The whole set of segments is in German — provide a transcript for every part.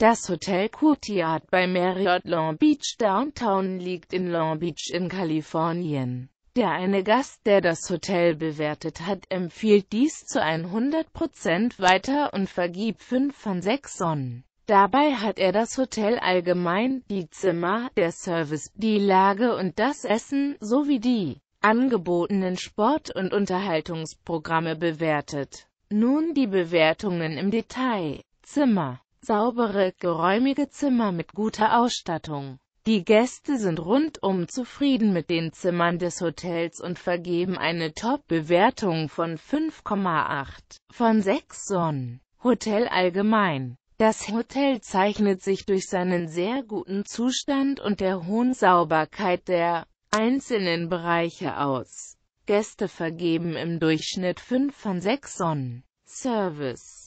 Das Hotel Courtyard bei Marriott Long Beach Downtown liegt in Long Beach in Kalifornien. Der eine Gast, der das Hotel bewertet hat, empfiehlt dies zu 100% weiter und vergibt 5 von 6 Sonnen. Dabei hat er das Hotel allgemein, die Zimmer, der Service, die Lage und das Essen, sowie die angebotenen Sport- und Unterhaltungsprogramme bewertet. Nun die Bewertungen im Detail. Zimmer saubere, geräumige Zimmer mit guter Ausstattung. Die Gäste sind rundum zufrieden mit den Zimmern des Hotels und vergeben eine Top-Bewertung von 5,8 von 6 Sonnen. Hotel allgemein. Das Hotel zeichnet sich durch seinen sehr guten Zustand und der hohen Sauberkeit der einzelnen Bereiche aus. Gäste vergeben im Durchschnitt 5 von 6 Sonnen. Service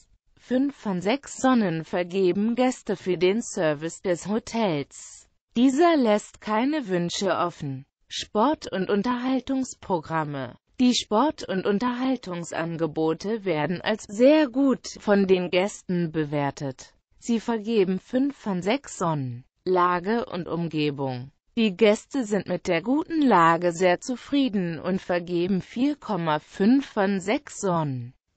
Fünf von sechs Sonnen vergeben Gäste für den Service des Hotels. Dieser lässt keine Wünsche offen. Sport- und Unterhaltungsprogramme Die Sport- und Unterhaltungsangebote werden als sehr gut von den Gästen bewertet. Sie vergeben fünf von sechs Sonnen. Lage und Umgebung die Gäste sind mit der guten Lage sehr zufrieden und vergeben 4,5 von 6 Sonnen.